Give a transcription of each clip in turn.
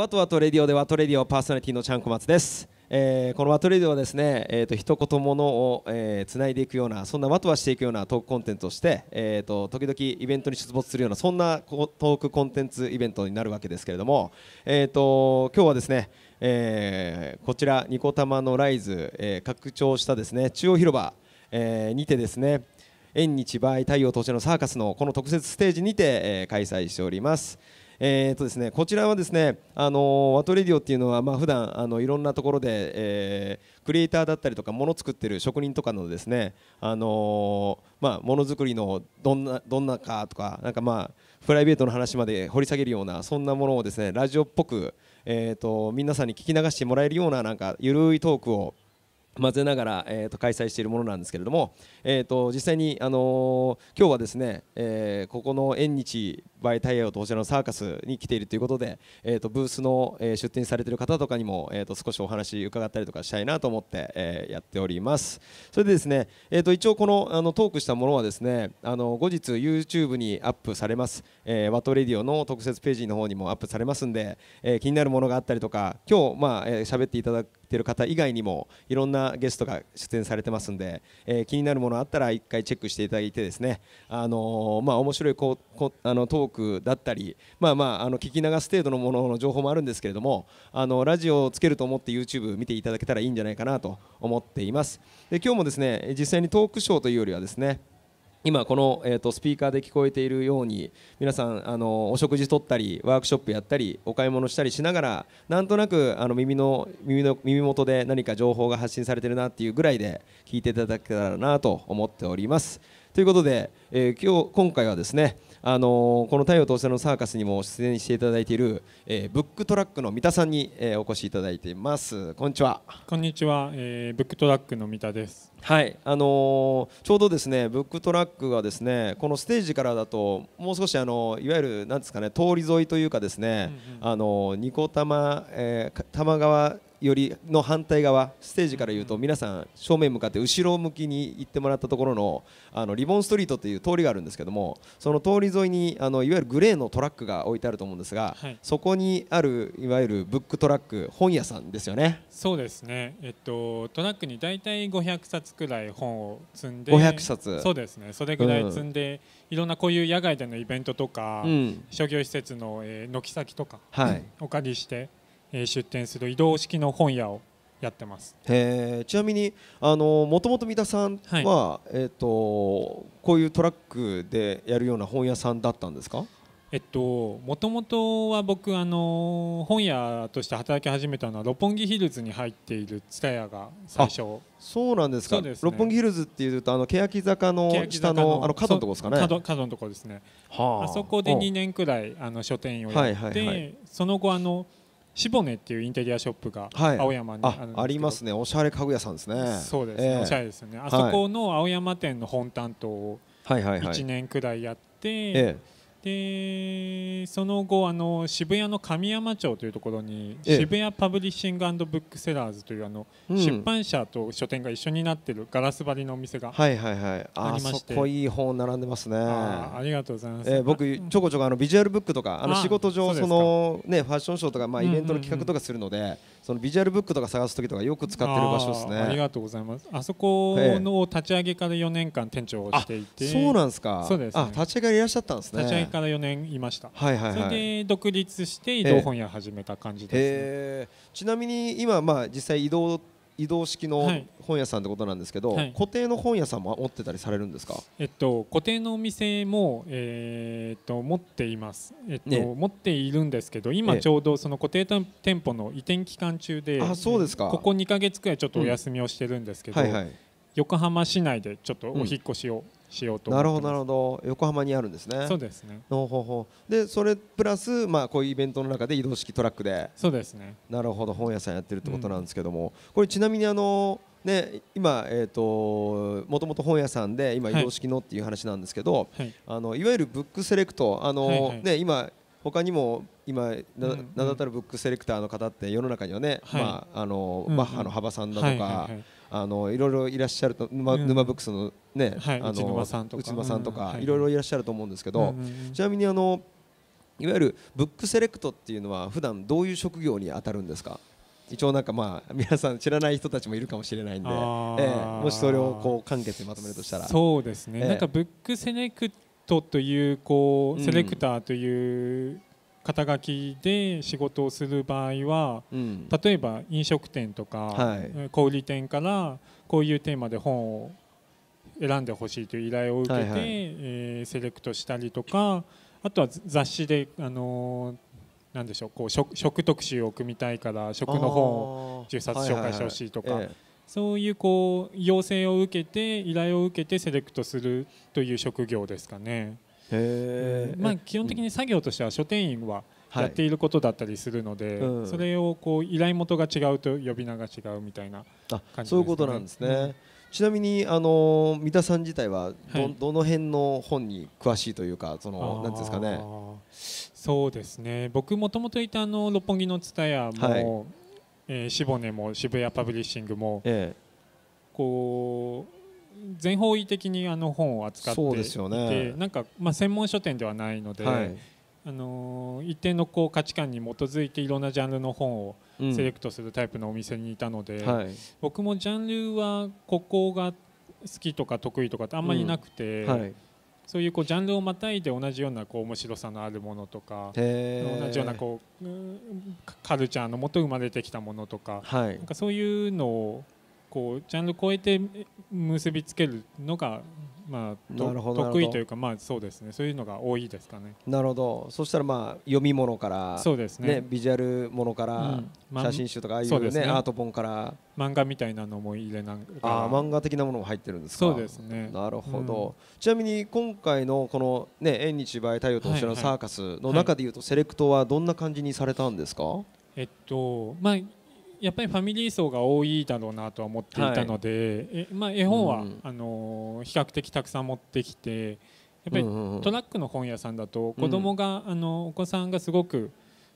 ワトワトレディオでワトレディオパーソナリティのちゃんこ松です、えー、このワトレディオはですね、えーと、一言ものを、えー、つないでいくようなそんなワトワしていくようなトークコンテンツとして、えーと、時々イベントに出没するようなそんなトークコンテンツイベントになるわけですけれども、えーと、今日はですね、えー、こちらニコタマのライズ、えー、拡張したですね中央広場、えー、にてですね縁日倍太陽投資のサーカスのこの特設ステージにて、えー、開催しております。えーとですね、こちらはですね、あのワトレディオっていうのは、まあ、普段あのいろんなところで、えー、クリエイターだったりとかもの作ってる職人とかのですね、あのまあ、ものづくりのどんなどんなかとかなんか、まあ、プライベートの話まで掘り下げるようなそんなものをですねラジオっぽく、えーと、と皆さんに聞き流してもらえるようななんか緩いトークを混ぜながら、えーと、開催しているものなんですけれども、えーと、実際に、あのー、今日はですね、えー、ここの縁日バイタイヤオとこちらのサーカスに来ているということで、えーと、ブースの、えー、出店されている方とかにも、えー、と少しお話伺ったりとかしたいなと思って、えー、やっておりますそれでですね、えー、と一応このあのトークしたものはですねあの後日 YouTube にアップされます、えー、ワトレディオの特設ページの方にもアップされますんで、えー、気になるものがあったりとか今日まあ、えー、喋っていただいている方以外にもいろんななゲストが出演されてますんで、えー、気になるものあったら一回チェックしていただいてですね、あのー、まあ、面白いここあのトークだったり、まあまあ、あの聞き流す程度のものの情報もあるんですけれどもあのラジオをつけると思って YouTube 見ていただけたらいいんじゃないかなと思っていますで今日もですね実際にトークショーというよりはですね今この、えー、とスピーカーで聞こえているように皆さんあのお食事とったりワークショップやったりお買い物したりしながらなんとなくあの耳の耳の耳元で何か情報が発信されてるなっていうぐらいで聞いていただけたらなと思っております。ということで、えー、今日今回はですねあのこの「太陽とおのサーカス」にも出演していただいている、えー、ブックトラックの三田さんに、えー、お越しいただいていますこんにちはこんにちは、えー、ブックトラックの三田ですはいあのー、ちょうどですねブックトラックがですねこのステージからだともう少しあのいわゆるなんですかね通り沿いというかですね、うんうん、あのニコ玉、えー、玉川よりの反対側ステージから言うと皆さん正面向かって後ろ向きに行ってもらったところのあのリボンストリートという通りがあるんですけどもその通り沿いにあのいわゆるグレーのトラックが置いてあると思うんですが、はい、そこにあるいわゆるブックトラック本屋さんですよねそうですね、えっと、トラックに大体500冊くらい本を積んで5 0冊そうですねそれぐらい積んで、うん、いろんなこういう野外でのイベントとか、うん、商業施設の軒、えー、先とか、はい、お借りして出店する移動式の本屋をやってますへちなみにあのもともと三田さんは、はい、えーと、こういうトラックでやるような本屋さんだったんですかえっともともとは僕あの本屋として働き始めたのは六本木ヒルズに入っている蔦屋が最初そうなんですか、ね、六本木ヒルズっていうとあの欅坂の下のあの角のとこですかね角角のとこですね、はあ、あそこで2年くらいあの書店員をやって、はいはいはい、その後あのシボネっていうインテリアショップが青山にあるんでありますねおしゃれ家具屋さんですねそうですね、えー、おしゃれですよねあそこの青山店の本担当を一年くらいやって、はいえー、でその後あの渋谷の神山町というところに、ええ、渋谷パブリッシングブックセラーズというあの、うん、出版社と書店が一緒になっているガラス張りのお店がありまして、はい、いい本並んでますねありがとうございます、えー、僕ちょこちょこあのビジュアルブックとかあの仕事上そのねファッションショーとかまあイベントの企画とかするので、うんうんうん、そのビジュアルブックとか探す時とかよく使ってる場所ですねありがとうございますあそこの立ち上げから4年間店長をしていてそうなんですかそうです、ね、あ立ち上げいらっしゃったんですねから4年いました、はいはいはい、それで独立して移動本屋始めた感じです、ねえー、ちなみに今、まあ、実際移動移動式の本屋さんってことなんですけど、はい、固定の本屋さんも持ってたりされるんですか、えっと、固定のお店も、えー、っと持っています、えっと、ね、持っているんですけど今ちょうどその固定店舗の移転期間中であそうですかここ2か月くらいちょっとお休みをしてるんですけど、うんはいはい、横浜市内でちょっとお引越しを、うんしようとなるほどなるほど横浜にあるんですねそうですねほほほでそれプラスまあこういうイベントの中で移動式トラックでそうですねなるほど本屋さんやってるってことなんですけども、うん、これちなみにあのね今えっ、ともともと本屋さんで今移動式のっていう話なんですけど、はい、あのいわゆるブックセレクトあの、はいはい、ね今他にも今名だたるブックセレクターの方って世の中にはね、はい、まああの、うんうん、バッハの幅さんだとか、はいはいはいあのいろいろいらっしゃると沼,、沼ブックスのね、はい、あの内沼さんとか内沼さんとか、いろいろいらっしゃると思うんですけど、ちなみにあのいわゆるブックセレクトっていうのは普段どういう職業に当たるんですか一応なんかまあ皆さん知らない人たちもいるかもしれないんで、ええ、もしそれをこう簡潔にまとめるとしたらそうですね、ええ、なんかブックセレクトというこうセレクターという肩書きで仕事をする場合は、うん、例えば飲食店とか、はい、小売店からこういうテーマで本を選んでほしいという依頼を受けて、はいはい、えー、セレクトしたりとかあとは雑誌で、あのでしょうこう食食特集を組みたいから食の本を10冊紹介してほしいとか。そういうこう要請を受けて依頼を受けてセレクトするという職業ですかね。まあ、基本的に作業としては書店員はやっていることだったりするので、はい、それをこう依頼元が違うと呼び名が違うみたいな感じ、ね、そういうことなんですね、うん、ちなみにあの三田さん自体はどはい、どの辺の本に詳しいというかそのなんですかねそうですね僕もともといたあの六本木の蔦屋も、はいえー、シボネも渋谷パブリッシングも、ええ、こう全方位的にあの本を扱っていて、ね、なんかまあ専門書店ではないので、はい、あの一定のこう価値観に基づいていろんなジャンルの本をセレクトするタイプのお店にいたので、うんはい、僕もジャンルはここが好きとか得意とかってあんまりなくて。うんはいそういうこうジャンルをまたいで同じようなこう面白さのあるものとか同じようなこうカルチャーのもと生まれてきたものとかなんかそういうのをこうちゃんと超えて結びつけるのが、まあ、得意というか、まあ、そうですねそういうのが多いですかね。なるほどそしたら、まあ、読み物からそうですね、ねビジュアルものから、写真集とかああいう、ね,、ねね、アート本から漫画みたいなのも入れながらあ漫画的なものも入ってるんですそうですねなるほど、うん、ちなみに今回のこの、ね「縁日映え太陽と星のサーカス」の中でいうと、セレクトはどんな感じにされたんですか、はいはい、えっとまあやっぱりファミリー層が多いだろうなとは思っていたので、はい、まあ、絵本は、うん、あの比較的たくさん持ってきてやっぱりトラックの本屋さんだと子供が、うん、あのお子さんがすごく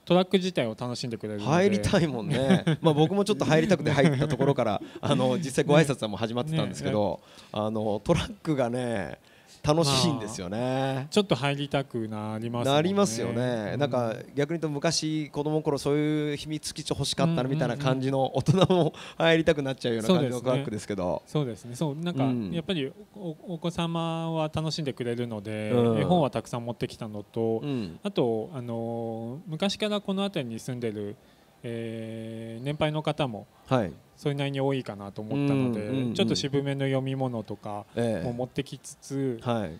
トラック自体を楽しんでくれる入りたいもんね まあ僕もちょっと入りたくて入ったところからあの実際ご挨拶はもう始まってたんですけど、ね、あのトラックがね楽しいんですよね、まあ、ちょっと入りたくなります、ね、なりますよね、うん、なんか逆に言うと昔子供の頃そういう秘密基地欲しかったなみたいな感じの大人も入りたくなっちゃうような感じのトラックですけどそうですねそうなんかやっぱりお子様は楽しんでくれるので、うん、絵本はたくさん持ってきたのと、うん、あとあの昔からこの辺りに住んでる、えー、年配の方も、はいそれなりに多いかなと思ったので、ちょっと渋めの読み物とかも持ってきつつ、ええはい、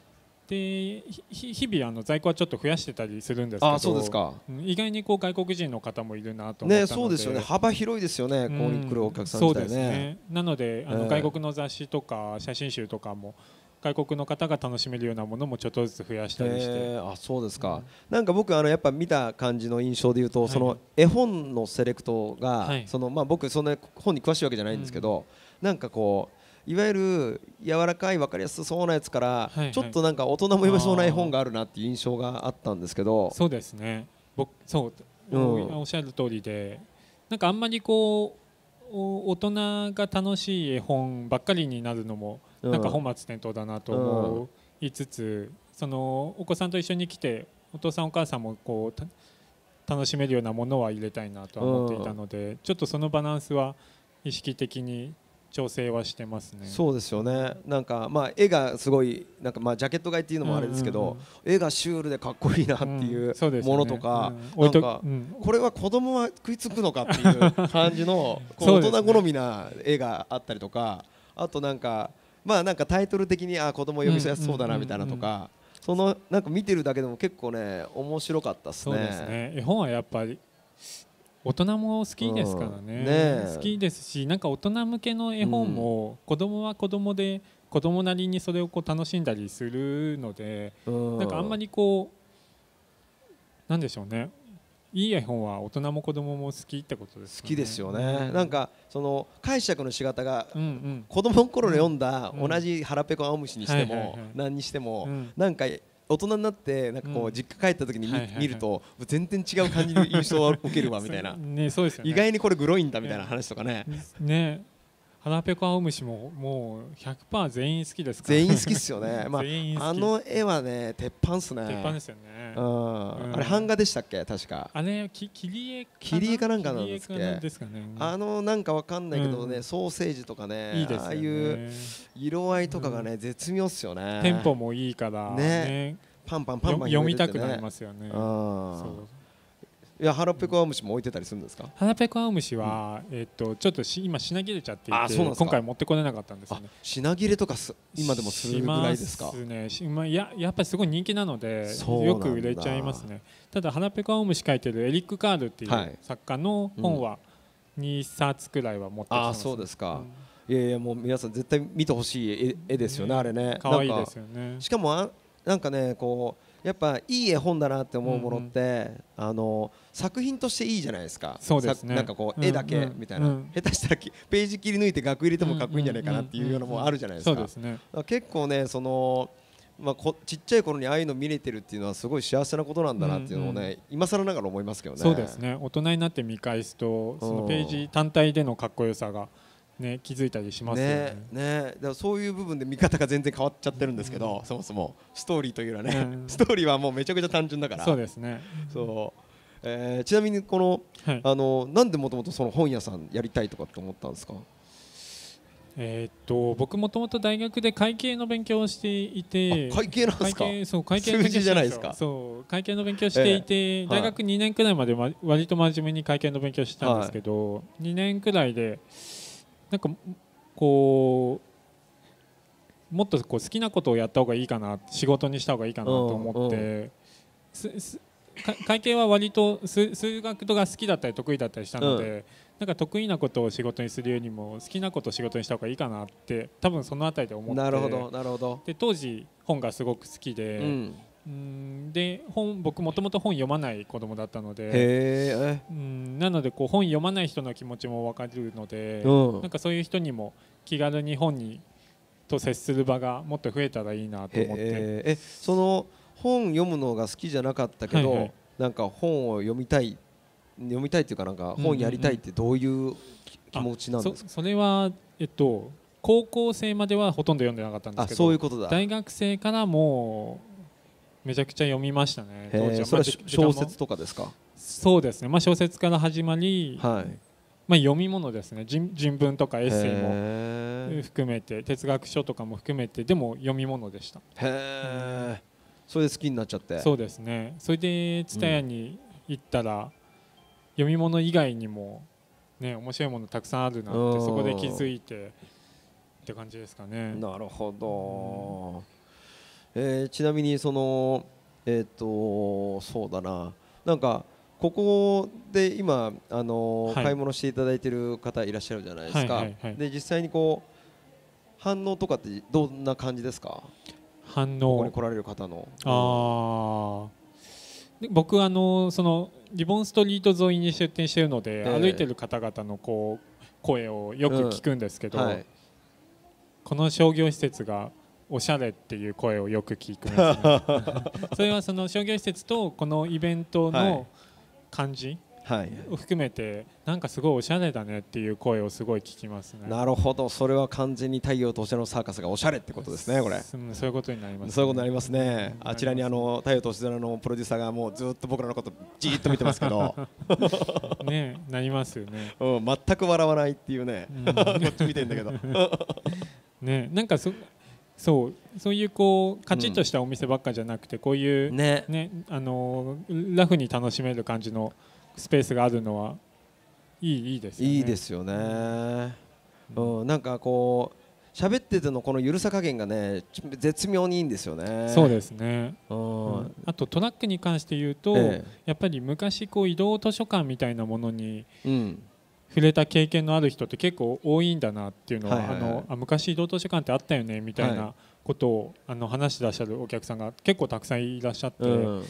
で日々あの在庫はちょっと増やしてたりするんですけど意外にこう外国人の方もいるなと思ね、そうですよね幅広いですよね、うん、ここに来るお客さん、ね、そうですねなのであの、外国の雑誌とか写真集とかも外国の方が楽しめるようなものもちょっとずつ増やしたりして、えー、あそうですか、うん、なんか僕あのやっぱ見た感じの印象で言うと、はい、その絵本のセレクトが、はい、そのまあ僕そんな本に詳しいわけじゃないんですけど、うん、なんかこういわゆる柔らかい分かりやすそうなやつから、はいはい、ちょっとなんか大人も読めそうな絵本があるなっていう印象があったんですけどそうですね僕そう、うん、おっしゃる通りでなんかあんまりこう大人が楽しい絵本ばっかりになるのもなんか本末転倒だなと思いつつ、そのお子さんと一緒に来てお父さんお母さんもこう楽しめるようなものは入れたいなとは思っていたので、ちょっとそのバランスは意識的に調整はしてますねそうですよねなんかまあ絵がすごいなんかまあジャケット買いっていうのもあれですけど、絵がシュールでかっこいいなっていうものとか、うんね、か、これは子供は食いつくのかっていう感じの 大人好みな絵があったりとか、あとなんかまあなんかタイトル的にあ子供呼びやすそうだなみたいなとか、そのなんか見てるだけでも結構ね面白かったっすね。すね絵本はやっぱり大人も好きですからね,、好きですしなんか大人向けの絵本も子供は子供で子供なりにそれをこう楽しんだりするので、なんかあんまりこうなんでしょうねいい絵本は大人も子供も好きってことです、ね、好きですよね、うん、なんかその解釈の仕方が、うんうん、子供の頃に読んだ同じ「腹ペコ青虫」にしても、何にしても、うん、なんか大人になってなんかこう実家帰った時に見ると全然違う感じの印象を受けるわみたいな、ねそうですね、意外にこれグロいんだみたいな話とかね。ね腹ペコ青虫ももう100%全員好きですから、全員好きっすよね、まあ、あの絵はね鉄板っすね鉄板ですよね、うん、あれ版画でしたっけ確かあれ切り絵切り絵かなんかなんですかねあのなんかわかんないけどね、ソーセージとかねああいう色合いとかがね、絶妙っすよねテンポもいいからねパンパンパンパン読みたくなりますよねそういやハラペコアオムシも置いてたりするんですかハラペコアオムシは、うん、えー、っとちょっと今品切れちゃっていて今回持ってこれなかったんですね品切れとかす今でもするぐらいですかねし、まややっぱりすごい人気なのでよく売れちゃいますねただハラペコアオムシ書いてるエリック・カールっていう作家の本は二冊くらいは持ってきてます、ね、あそうですか、うん、いやいやもう皆さん絶対見てほしい絵ですよね、ね、あれね可愛いですよねしかもあなんかねこうやっぱいい絵本だなって思うものって、あの作品としていいじゃないですかそうです、ね、なんかこう絵だけみたいな、下手したらページ切り抜いて額入れてもかっこいいんじゃないかなっていうようなもあるじゃないですか。結構ねそのまあ、こちっちゃい頃にああいうの見れてるっていうのはすごい幸せなことなんだなっていうのをね、うんうん、今更ながら思いますけどねそうですね大人になって見返すとそのページ単体でのかっこよさがね、気づいたりしますよねねねだそういう部分で見方が全然変わっちゃってるんですけど、うん、そもそもストーリーというよはね、うん、ストーリーはもうめちゃくちゃ単純だからそうですねそう、えー、ちなみにこの、はい、あのなんでもともとその本屋さんやりたいとかって思ったんですかえー、っと僕もともと大学で会計の勉強をしていて会計なんですかそう会計数字じゃないですかそう会計の勉強していて、えー、大学2年くらいまで割と真面目に会計の勉強したんですけど、はい、2年くらいで。なんかこうもっとこう好きなことをやった方がいいかな仕事にした方がいいかなと思って。会計は割と数学とか好きだったり得意だったりしたので、うん、なんか得意なことを仕事にするよりも好きなことを仕事にした方がいいかなって多分その辺りで思ってなるほどなるほどで当時本がすごく好きで、うん、うんで本僕もともと本読まない子供だったのでうんなのでこう本読まない人の気持ちも分かるので、うん、なんかそういう人にも気軽に本にと接する場がもっと増えたらいいなと思ってえその本読むのが好きじゃなかったけど、はいはい、なんか本を読みたい読みたいというかなんか本やりたいってどういう気持ちなんですか、うんうん、そそれは、えっと、高校生まではほとんど読んでなかったんですけどそういうことだ大学生からもめちゃくちゃ読みましたね。それは小説とかですか。そうですね。まあ小説から始まり、はい、まあ読み物ですね。人人文とかエッセイも含めて、哲学書とかも含めて、でも読み物でした。へえ、それで好きになっちゃって。そうですね。それで蔦屋に行ったら、うん、読み物以外にもね面白いものたくさんあるなってそこで気づいてって感じですかね。なるほど。うんえー、ちなみにそのえっ、とそうだななんかここで今あの、はい、買い物していただいている方いらっしゃるじゃないですか、はいはいはい、で実際にこう反応とかってどんな感じですか反応ここに来られる方のああ僕あのそのリボンストリート沿いに出店してるので、えー、歩いてる方々のこう声をよく聞くんですけど、うんはい、この商業施設がおしゃれっていう声をよく聞く それはその商業施設とこのイベントの感じ、はい、を含めてなんかすごいおしゃれだねっていう声をすごい聞きますねなるほどそれは完全に太陽とおしゃれのサーカスがおしゃれってことですねこれそういうことになります、ね、そういうことになりますねあちらにあの太陽とおしゃれのプロデューサーがもうずっと僕らのことじっと見てますけど ねなりますよね、うん、全く笑わないっていうね、うん、こっち見てんだけどねなんかそそうそういうこうカチッとしたお店ばっかじゃなくて、こういう、ねねあのラフに楽しめる感じのスペースがあるのはいいいいですよね。いいですよね、うん、なんかこう喋っててのこの緩さ加減がね絶妙にいいんですよね。そうですね、うん、あとトラックに関して言うと、ええ、やっぱり昔こう移動図書館みたいなものに、うん、触れた経験のある人って結構多いんだなっていうのは,、あのあ昔同等時間ってあったよねみたいなことを、あの話してらっしゃるお客さんが結構たくさんいらっしゃって、うん、や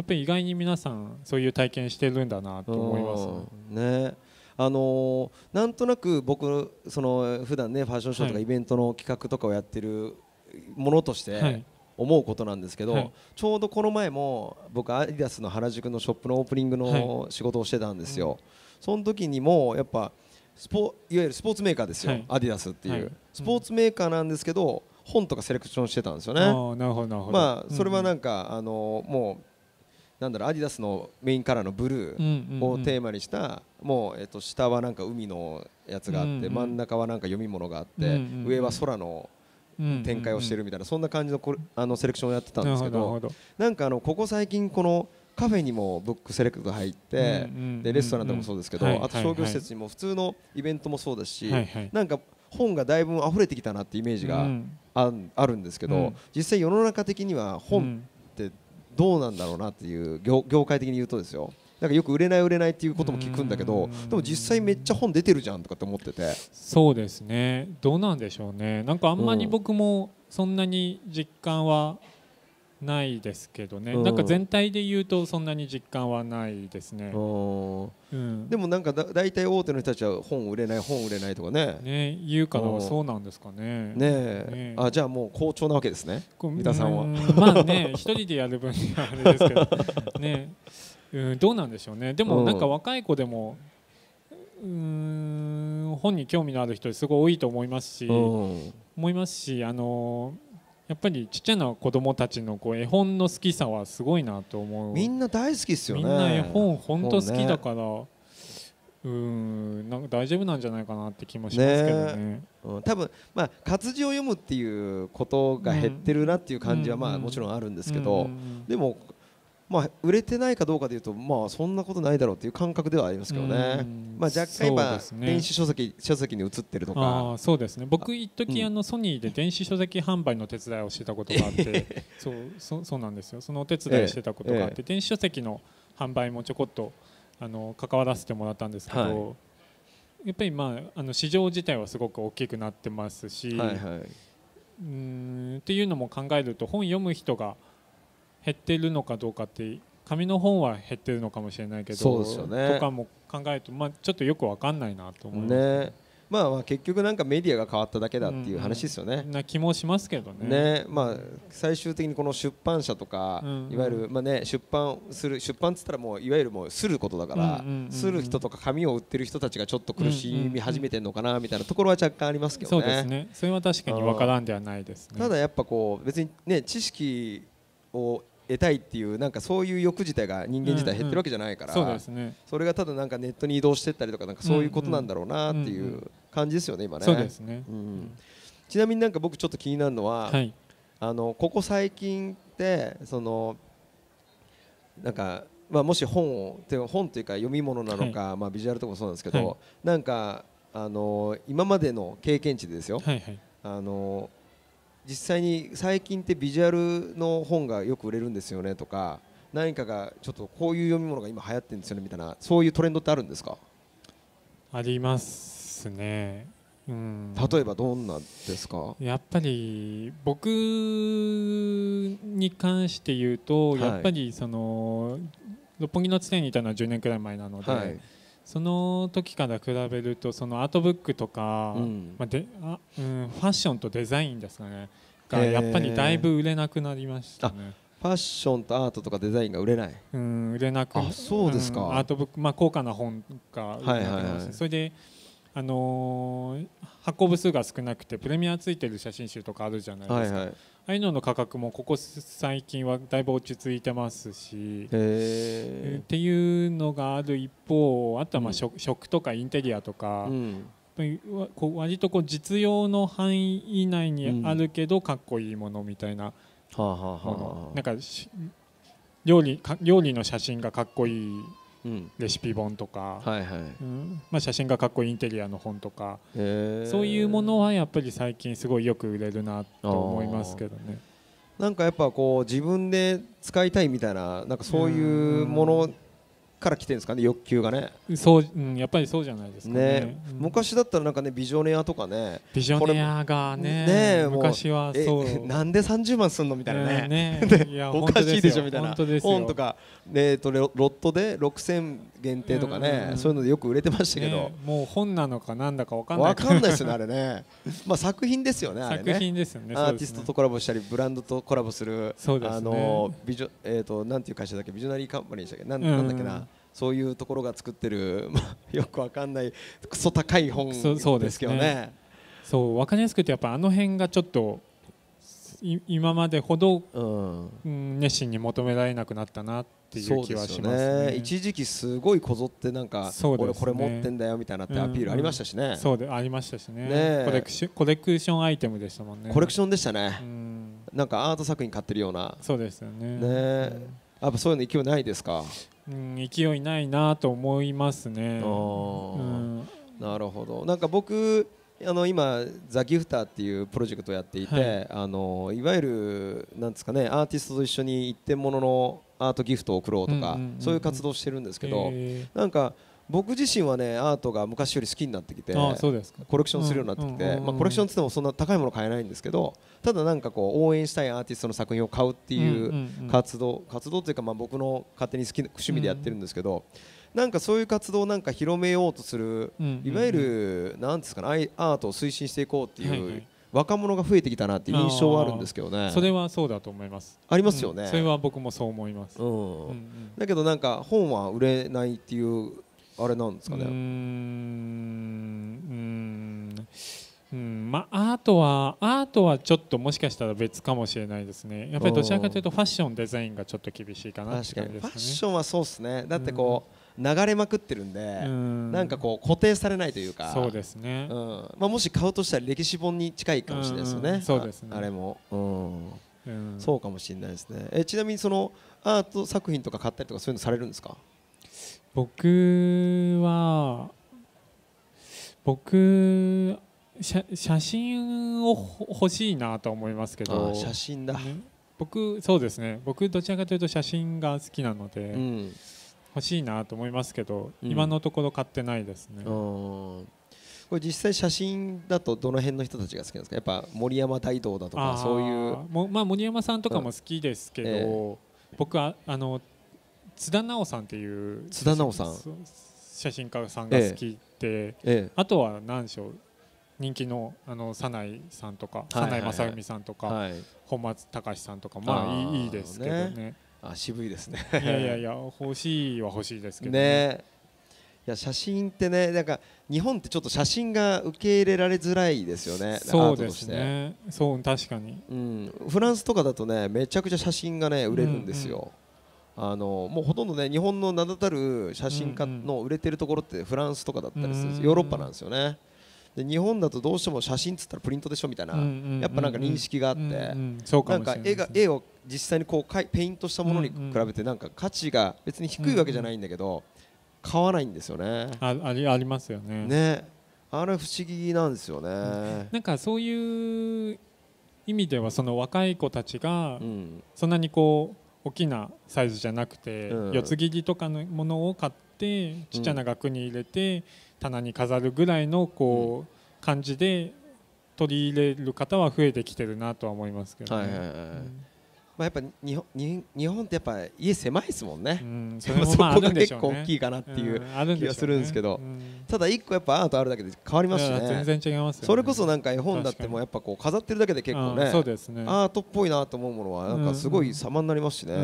っぱり意外に皆さんそういう体験してるんだなと思います、ね。ねあのー、なんとなく僕その普段ねファッションショーとかイベントの企画とかをやってるものとして、思うことなんですけど、ちょうどこの前も僕アディダスの原宿のショップのオープニングの仕事をしてたんですよ。はいその時にもやっぱスポいわゆるスポーツメーカーですよ、はい、アディダスっていう、はいうん、スポーツメーカーなんですけど、本とかセレクションしてたんですよね。あなるほどまあそれはなんか、うんうん、あのもうなんだろうアディダスのメインカラーのブルーをテーマにした、もう、えっと、下はなんか海のやつがあって、真ん中はなんか読み物があって、上は空の展開をしてるみたいな、そんな感じのこあのセレクションをやってたんですけどなどなんかあのここ最近この「カフェにもブックセレクト入って、でレストランでもそうですけど、あと商業施設にも普通のイベントもそうですし、なんか本がだいぶ溢れてきたなってイメージがあ,、るんですけど、実際世の中的には本ってどうなんだろうなっていう業界的に言うとですよなんかよく売れない売れないっていうことも聞くんだけどでも実際めっちゃ本出てるじゃんとかって思っててそうですねどうなんでしょうねなんかあんまり僕もそんなに実感はないですけどね、うん、なんか全体で言うとそんなに実感はないですね、うん、でもなんかだ大体大手の人たちは本売れない本売れないとかねね言うかなそうなんですかねねあじゃあもう好調なわけですね三田さんはまあね一人でやる分にはあれですけど ね、うん、どうなんでしょうねでもなんか若い子でもうん本に興味のある人すごい多いと思いますし、思いますしあのやっぱりちっちゃな子供たちのこう絵本の好きさはすごいなと思うみんな大好きですよねみんな絵本本当好きだから、ね、うんなんか大丈夫なんじゃないかなって気もしますけどね、ね、うん、多分まあ活字を読むっていうことが減ってるなっていう感じは、まあもちろんあるんですけど、うんうんうん、でもまあ、売れてないかどうかでいうと、まあ、そんなことないだろうという感覚ではありますけどね、まあ、若干今、ね、電子書籍書籍に移ってるとかあそうですね僕、一時あ、うん、あのソニーで電子書籍販売の手伝いをしてたことがあって そうそそうなんですよそのお手伝いしてたことがあって、え電子書籍の販売もちょこっとあの関わらせてもらったんですけど、はい、やっぱり、まあ、あの市場自体はすごく大きくなってますし、はいはい、うんっていうのも考えると本読む人が。減ってるのかどうかって紙の本は減ってるのかもしれないけど、ね、とかも考えると、まあ、ちょっとよく分かんないなと思いますね、ねまあ、まあ結局なんかメディアが変わっただけだっていう話ですよね。うんな気もしますけどね、ね、まあ、最終的にこの出版社とか、うんうん、いわゆる、まあね、出版する出版っつったらもういわゆるもうすることだから、うんうんうん、する人とか紙を売ってる人たちがちょっと苦しみ始めてるのかなみたいなところは若干ありますけどね。そうですねそれは確かに分からんではないです、ね、ただやっぱこう別に、ね、知識を得たいっていうなんかそういう欲自体が人間自体減ってるわけじゃないから、それがただなんかネットに移動してったりとかなんかそういうことなんだろうなっていう感じですよね今ね。うん、ちなみになんか僕ちょっと気になるのは、はい、あのここ最近ってそのなんかまあもし本を本というか読み物なのか、はい、まあビジュアルとかもそうなんですけど、はい、なんかあの今までの経験値でですよ、はいはい、あの実際に最近ってビジュアルの本がよく売れるんですよねとか何かがちょっとこういう読み物が今流行ってるんですよねみたいなそういうトレンドってあるんですかありますね、うん、例えばどんなですかやっぱり僕に関して言うと、はい、やっぱりその六本木の地点にいたのは10年くらい前なので、はいその時から比べるとそのアートブックとか、うん、まあであうん、ファッションとデザインですかねがやっぱりだいぶ売れなくなりましたね。ファッションとアートとかデザインが売れない。うん、売れなく。あ、そうですか。うん、アートブック、まあ高価な本が売れなくなります、はいはいはい、それで、あのー、発行部数が少なくてプレミアついてる写真集とかあるじゃないですか。はいはいあいの価格もここ最近はだいぶ落ち着いてますし、えっていうのがある一方あとはまあ食,、食とかインテリアとか、こう割とこう実用の範囲内にあるけどかっこいいものみたいななんか料理料理の写真がかっこいいレシピ本とか、まあ、写真がかっこいいインテリアの本とかそういうものはやっぱり最近すごいよく売れるなと思いますけどね。なんかやっぱこう自分で使いたいみたいななんかそういうものから来てるんですかね欲求がねそう、うん、やっぱりそうじゃないですかね、ねうん、昔だったらなんかねビジョネアとかねビジョネアがねね昔はそうなんで30万すんのみたいなねねおかしいでしょみたいな本当ですとか、えと、ロロットで6000限定とかね、そういうのでよく売れてましたけど、ね、もう本なのかなんだか分かんない分かんないですよねあれね まあ作品ですよねあれね作品ですよねアーティストとコラボしたりブランドとコラボするそうです、ね、あのビジョえっ、ー、となんていう会社だっけビジョナリーカンパニーでしたっけなん,、なんだっけなそういうところが作ってる、まあ、よくわかんないクソ高い本ですけどねそう分かりやすくてやっぱあの辺がちょっと今までほど、うん、熱心に求められなくなったなっていう気はしますね、ね、一時期すごいこぞってなんか、ね、俺これ持ってんだよみたいなってアピールありましたしね、うんうん、そうでありましたしね、ね、コレクシコレクションアイテムでしたもんねコレクションでしたね、うん、なんかアート作品買ってるようなそうですよねね、やっぱそういうの勢いないですか、うん、勢いないなと思いますね、うん、なるほどなんか僕あの今ザ・ギフターっていうプロジェクトをやっていて、はい、あのいわゆるなんですかねアーティストと一緒に一点物のアートギフトを贈ろうとか、そういう活動をしてるんですけど、えー、なんか僕自身はねアートが昔より好きになってきてコレクションするようになってきて、まコレクションってってもそんな高いもの買えないんですけどただなんかこう応援したいアーティストの作品を買うっていう活動、活動というかまあ僕の勝手に好き趣味でやってるんですけど、うんうんなんかそういう活動をなんか広めようとする、いわゆるなんですかねアートを推進していこうっていう。若者が増えてきたなっていう印象はあるんですけどねそれはそうだと思いますありますよね、うん、それは僕もそう思います、うんうん、だけどなんか本は売れないっていうあれなんですかねうんううんんまあ、アートはアートはちょっともしかしたら別かもしれないですねやっぱりどちらかというとファッションデザインがちょっと厳しいかなって感じですねファッションはそうですねだってこう、流れまくってるんでんなんかこう固定されないというかそうですね、うんまあ、もし買うとしたら歴史本に近いかもしれないですよねそうですねあれも、うん、そうかもしれないですねえちなみにそのアート作品とか買ったりとかそういうのされるんですか僕は僕写写真を欲しいなと思いますけど写真だ、ね、僕そうですね僕どちらかというと写真が好きなので、うん欲しいなと思いますけど、うん、今のところ買ってないですね。これ実際写真だとどの辺の人たちが好きなんですかやっぱ森山大道だとかそういうも、まあ、森山さんとかも好きですけど、うんえー、僕はあの津田直さんっていう津田直さん写真家さんが好きで、えーえー、あとは何でしょう人気のあの早苗さんとか、早苗正文さんとか、はい、本松隆さんとかまあいいですけどね。あ渋いですねいやいやいや欲しいは欲しいですけどね、ね、いや写真ってねなんか日本ってちょっと写真が受け入れられづらいですよねそうですねそう確かに、うん、フランスとかだとねめちゃくちゃ写真がね売れるんですよ、うんうんあのもうほとんどね日本の名だたる写真家の売れてるところってフランスとかだったりするんです、うんうん、ヨーロッパなんですよね。で日本だとどうしても写真っつったらプリントでしょみたいな、やっぱなんか認識があって、なんか絵が絵を実際にこうペイントしたものに比べてなんか価値が別に低いわけじゃないんだけど、買わないんですよね。あありありますよね。ねあれ不思議なんですよね。なんかそういう意味ではその若い子たちがそんなにこう大きなサイズじゃなくて、四つ切りとかのものを買ってちっちゃな額に入れて。うん棚に飾るぐらいのこう感じで取り入れる方は増えてきてるなとは思いますけどね。まあ、やっぱ日本に日本ってやっぱ家狭いですもんね、うん、そも そこが結構大きいかなっていう気がするんですけど、ただ一個やっぱアートあるだけで変わりますしね全然違いますそれこそなんか絵本だってもやっぱこう飾ってるだけで結構ねそうですねアートっぽいなと思うものはなんかすごい様になりますしね,、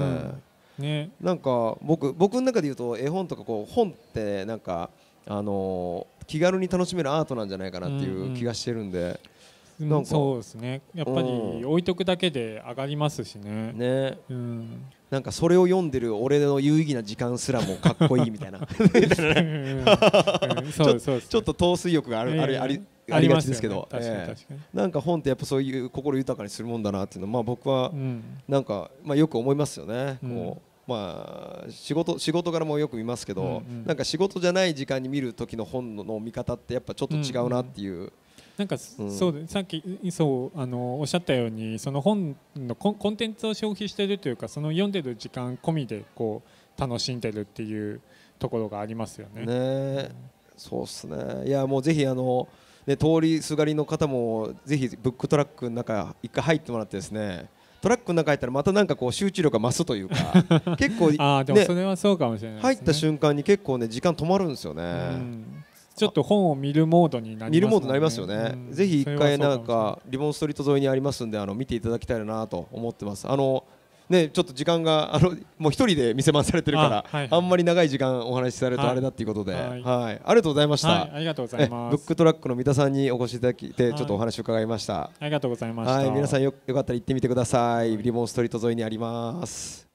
ねなんか僕僕の中で言うと絵本とかこう本ってなんかあの気軽に楽しめるアートなんじゃないかなっていう気がしてるんで。うんうん、そうですねやっぱり置いとくだけで上がりますしね。ね、うん、なんかそれを読んでる俺の有意義な時間すらもかっこいいみたいなちょっと陶酔欲がある、えー、ありありありがちですけど、ねえー、なんか本ってやっぱそういう心豊かにするもんだなっていうのは、まあ、僕はなんか、うん、まあ、よく思いますよね。うん、まあ、仕事仕事柄もよく見ますけど、うんうん、なんか仕事じゃない時間に見る時の本の見方ってやっぱちょっと違うなっていう。うんうん、なんか、うん、そうさっきそうあのおっしゃったようにその本のコンテンツを消費しているというかその読んでる時間込みでこう楽しんでるっていうところがありますよね。ねそうっすねいやもうぜひあの、ね、通りすがりの方もぜひブックトラックの中一回入ってもらってですねトラックの中入ったらまたなんかこう集中力が増すというか 結構、ね、あでもそれはそうかもしれない、ね、入った瞬間に結構ね時間止まるんですよね、うん、ちょっと本を見るモードになります、ね、見るモードになりますよね、うん、ぜひ一回なんかリボンストリート沿いにありますんであの見ていただきたいなと思ってますあのね、ちょっと時間があのもう一人で店番されてるから、あはいあんまり長い時間お話しされるとあれだっていうことで、はい、はい、ありがとうございました、はい、ありがとうございますブックトラックの三田さんにお越しいただきで、ちょっとお話を伺いました、はい、ありがとうございました、はい、皆さんよよかったら行ってみてください、リボンストリート沿いにあります